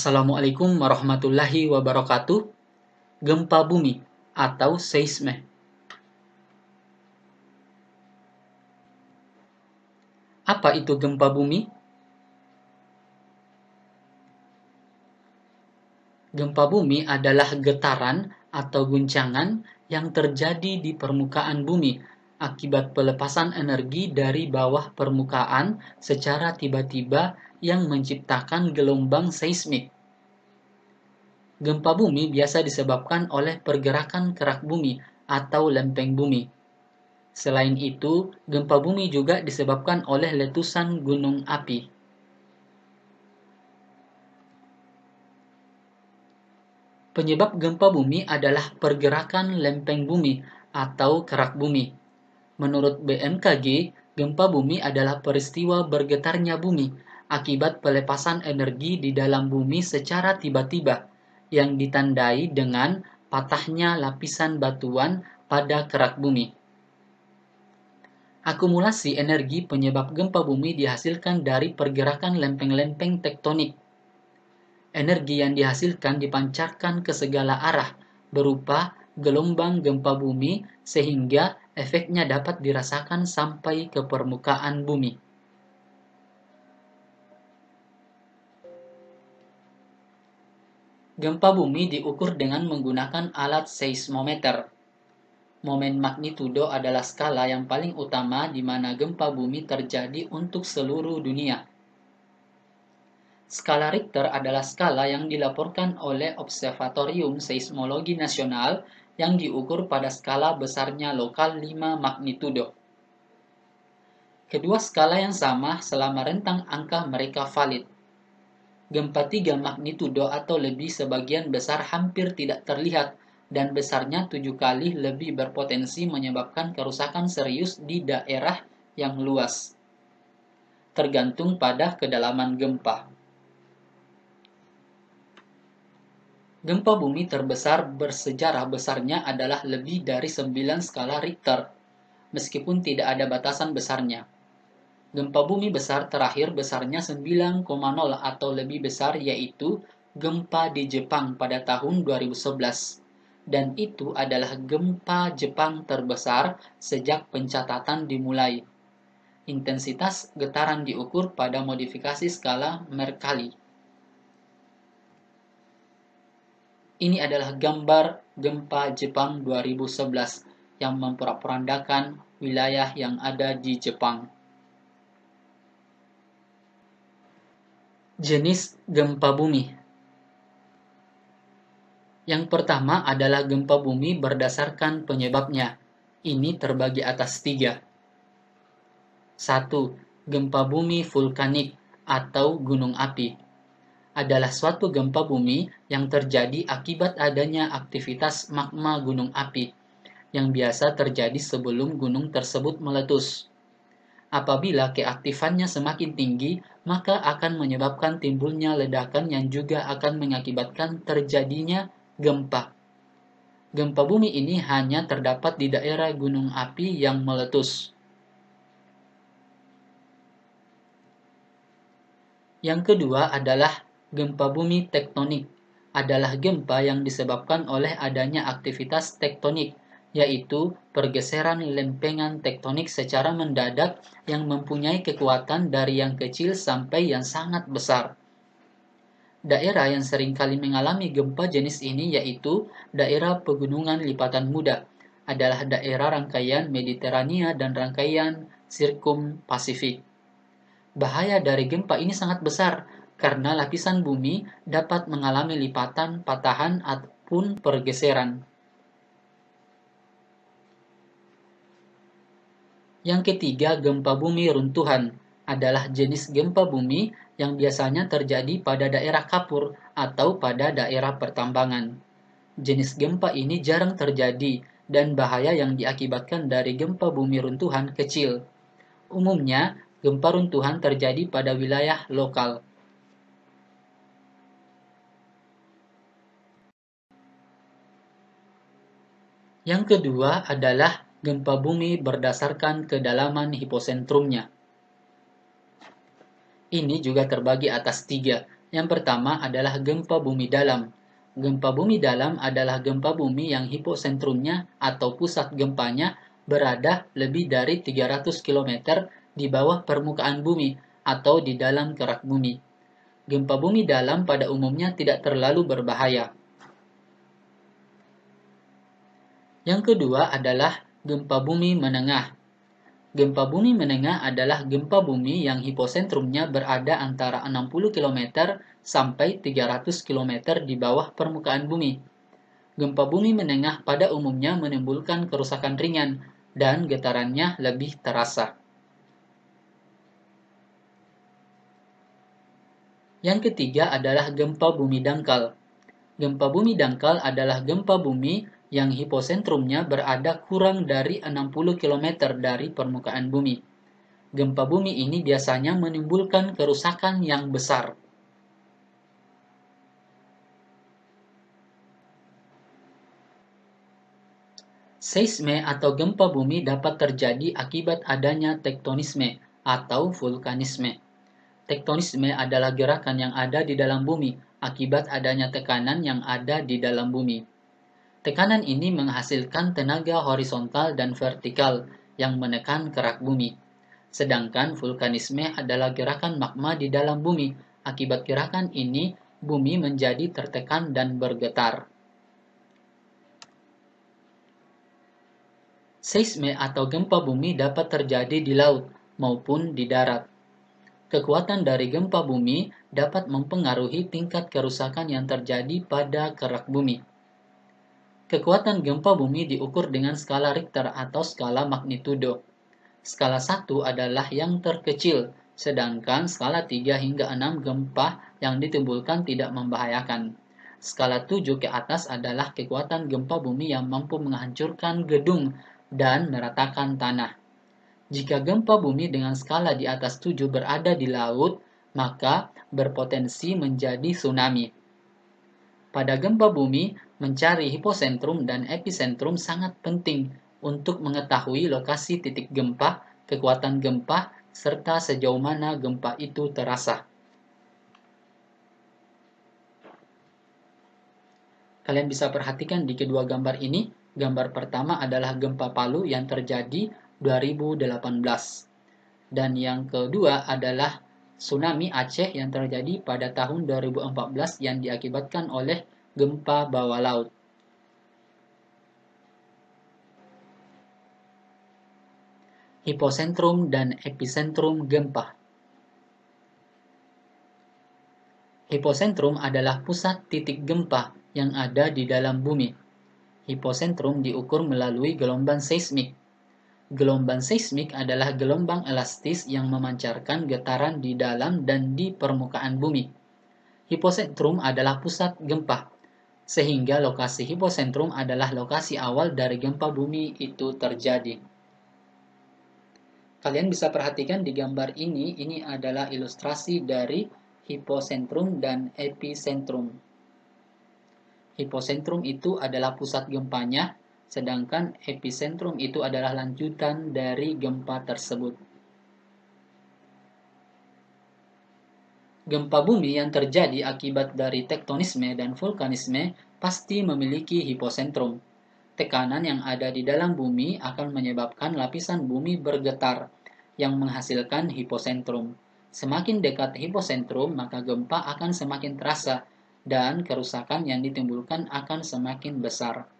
Assalamualaikum warahmatullahi wabarakatuh. Gempa bumi atau seisme. Apa itu gempa bumi? Gempa bumi adalah getaran atau guncangan yang terjadi di permukaan bumi akibat pelepasan energi dari bawah permukaan secara tiba-tiba yang menciptakan gelombang seismik. Gempa bumi biasa disebabkan oleh pergerakan kerak bumi atau lempeng bumi. Selain itu, gempa bumi juga disebabkan oleh letusan gunung api. Penyebab gempa bumi adalah pergerakan lempeng bumi atau kerak bumi. Menurut BMKG, gempa bumi adalah peristiwa bergetarnya bumi akibat pelepasan energi di dalam bumi secara tiba-tiba yang ditandai dengan patahnya lapisan batuan pada kerak bumi. Akumulasi energi penyebab gempa bumi dihasilkan dari pergerakan lempeng-lempeng tektonik. Energi yang dihasilkan dipancarkan ke segala arah berupa gelombang gempa bumi sehingga efeknya dapat dirasakan sampai ke permukaan bumi. Gempa bumi diukur dengan menggunakan alat seismometer. Momen magnitudo adalah skala yang paling utama di mana gempa bumi terjadi untuk seluruh dunia. Skala Richter adalah skala yang dilaporkan oleh Observatorium Seismologi Nasional yang diukur pada skala besarnya lokal 5 magnitudo. Kedua skala yang sama selama rentang angka mereka valid Gempa tiga magnitudo atau lebih sebagian besar hampir tidak terlihat dan besarnya tujuh kali lebih berpotensi menyebabkan kerusakan serius di daerah yang luas. Tergantung pada kedalaman gempa. Gempa bumi terbesar bersejarah besarnya adalah lebih dari 9 skala Richter, meskipun tidak ada batasan besarnya. Gempa bumi besar terakhir besarnya 9,0 atau lebih besar yaitu gempa di Jepang pada tahun 2011. Dan itu adalah gempa Jepang terbesar sejak pencatatan dimulai. Intensitas getaran diukur pada modifikasi skala Mercalli. Ini adalah gambar gempa Jepang 2011 yang memperandakan wilayah yang ada di Jepang. Jenis gempa bumi. Yang pertama adalah gempa bumi berdasarkan penyebabnya. Ini terbagi atas tiga. satu Gempa bumi vulkanik atau gunung api adalah suatu gempa bumi yang terjadi akibat adanya aktivitas magma gunung api yang biasa terjadi sebelum gunung tersebut meletus. Apabila keaktifannya semakin tinggi, maka akan menyebabkan timbulnya ledakan yang juga akan mengakibatkan terjadinya gempa. Gempa bumi ini hanya terdapat di daerah gunung api yang meletus. Yang kedua adalah gempa bumi tektonik. Adalah gempa yang disebabkan oleh adanya aktivitas tektonik yaitu pergeseran lempengan tektonik secara mendadak yang mempunyai kekuatan dari yang kecil sampai yang sangat besar. Daerah yang seringkali mengalami gempa jenis ini yaitu daerah pegunungan lipatan muda, adalah daerah rangkaian Mediterania dan rangkaian Sirkum Pasifik. Bahaya dari gempa ini sangat besar karena lapisan bumi dapat mengalami lipatan, patahan, ataupun pergeseran. Yang ketiga, gempa bumi runtuhan adalah jenis gempa bumi yang biasanya terjadi pada daerah kapur atau pada daerah pertambangan. Jenis gempa ini jarang terjadi dan bahaya yang diakibatkan dari gempa bumi runtuhan kecil. Umumnya, gempa runtuhan terjadi pada wilayah lokal. Yang kedua adalah gempa bumi berdasarkan kedalaman hiposentrumnya. Ini juga terbagi atas tiga. Yang pertama adalah gempa bumi dalam. Gempa bumi dalam adalah gempa bumi yang hiposentrumnya atau pusat gempanya berada lebih dari 300 km di bawah permukaan bumi atau di dalam kerak bumi. Gempa bumi dalam pada umumnya tidak terlalu berbahaya. Yang kedua adalah Gempa bumi menengah. Gempa bumi menengah adalah gempa bumi yang hiposentrumnya berada antara 60 km sampai 300 km di bawah permukaan bumi. Gempa bumi menengah pada umumnya menimbulkan kerusakan ringan dan getarannya lebih terasa. Yang ketiga adalah gempa bumi dangkal. Gempa bumi dangkal adalah gempa bumi yang hiposentrumnya berada kurang dari 60 km dari permukaan bumi. Gempa bumi ini biasanya menimbulkan kerusakan yang besar. Seisme atau gempa bumi dapat terjadi akibat adanya tektonisme atau vulkanisme. Tektonisme adalah gerakan yang ada di dalam bumi akibat adanya tekanan yang ada di dalam bumi. Tekanan ini menghasilkan tenaga horizontal dan vertikal yang menekan kerak bumi. Sedangkan vulkanisme adalah gerakan magma di dalam bumi. Akibat gerakan ini, bumi menjadi tertekan dan bergetar. Seisme atau gempa bumi dapat terjadi di laut maupun di darat. Kekuatan dari gempa bumi dapat mempengaruhi tingkat kerusakan yang terjadi pada kerak bumi. Kekuatan gempa bumi diukur dengan skala Richter atau skala magnitudo. Skala 1 adalah yang terkecil, sedangkan skala 3 hingga 6 gempa yang ditimbulkan tidak membahayakan. Skala 7 ke atas adalah kekuatan gempa bumi yang mampu menghancurkan gedung dan meratakan tanah. Jika gempa bumi dengan skala di atas 7 berada di laut, maka berpotensi menjadi tsunami pada gempa bumi, mencari hipocentrum dan epicentrum sangat penting untuk mengetahui lokasi titik gempa, kekuatan gempa, serta sejauh mana gempa itu terasa. Kalian bisa perhatikan di kedua gambar ini, gambar pertama adalah gempa Palu yang terjadi 2018 dan yang kedua adalah tsunami Aceh yang terjadi pada tahun 2014 yang diakibatkan oleh gempa bawah laut. Hiposentrum dan epicentrum gempa. Hiposentrum adalah pusat titik gempa yang ada di dalam bumi. Hiposentrum diukur melalui gelombang seismik Gelombang seismik adalah gelombang elastis yang memancarkan getaran di dalam dan di permukaan bumi. Hiposentrum adalah pusat gempa, sehingga lokasi hiposentrum adalah lokasi awal dari gempa bumi itu terjadi. Kalian bisa perhatikan di gambar ini, ini adalah ilustrasi dari hiposentrum dan epicentrum. Hiposentrum itu adalah pusat gempanya, sedangkan epicentrum itu adalah lanjutan dari gempa tersebut. Gempa bumi yang terjadi akibat dari tektonisme dan vulkanisme pasti memiliki hipocentrum. Tekanan yang ada di dalam bumi akan menyebabkan lapisan bumi bergetar yang menghasilkan hipocentrum. Semakin dekat hipocentrum, maka gempa akan semakin terasa dan kerusakan yang ditimbulkan akan semakin besar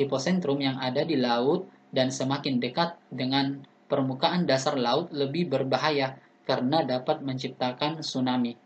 hipocentrum yang ada di laut dan semakin dekat dengan permukaan dasar laut lebih berbahaya karena dapat menciptakan tsunami.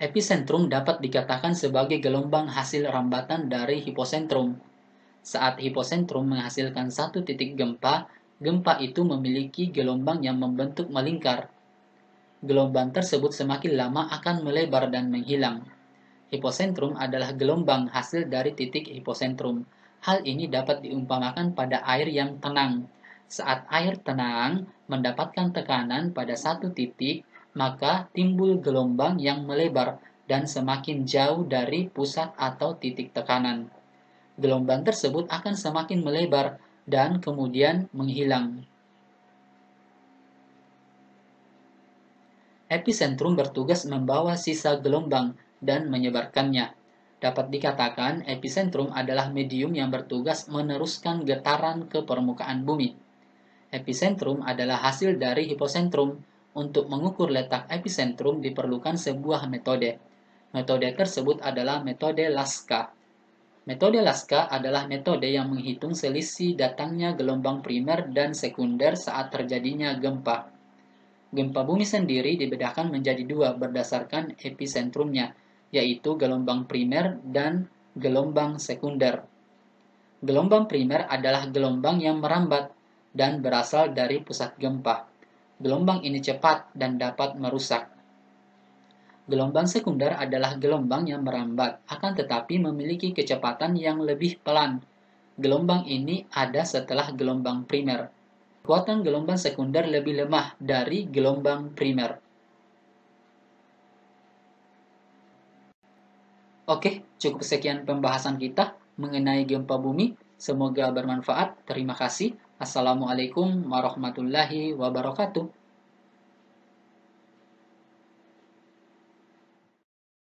Episentrum dapat dikatakan sebagai gelombang hasil rambatan dari hipocentrum. Saat hipocentrum menghasilkan satu titik gempa, gempa itu memiliki gelombang yang membentuk melingkar gelombang tersebut semakin lama akan melebar dan menghilang. Hiposentrum adalah gelombang hasil dari titik hiposentrum. Hal ini dapat diumpamakan pada air yang tenang. Saat air tenang mendapatkan tekanan pada satu titik, maka timbul gelombang yang melebar dan semakin jauh dari pusat atau titik tekanan. Gelombang tersebut akan semakin melebar dan kemudian menghilang. epicentrum bertugas membawa sisa gelombang dan menyebarkannya. Dapat dikatakan, epicentrum adalah medium yang bertugas meneruskan getaran ke permukaan bumi. Epicentrum adalah hasil dari hipocentrum. Untuk mengukur letak epicentrum diperlukan sebuah metode. Metode tersebut adalah metode Laska. Metode Laska adalah metode yang menghitung selisih datangnya gelombang primer dan sekunder saat terjadinya gempa. Gempa bumi sendiri dibedakan menjadi dua berdasarkan epicentrumnya, yaitu gelombang primer dan gelombang sekunder. Gelombang primer adalah gelombang yang merambat dan berasal dari pusat gempa. Gelombang ini cepat dan dapat merusak. Gelombang sekunder adalah gelombang yang merambat, akan tetapi memiliki kecepatan yang lebih pelan. Gelombang ini ada setelah gelombang primer. Kekuatan gelombang sekunder lebih lemah dari gelombang primer. Oke, cukup sekian pembahasan kita mengenai gempa bumi. Semoga bermanfaat. Terima kasih. Assalamualaikum warahmatullahi wabarakatuh.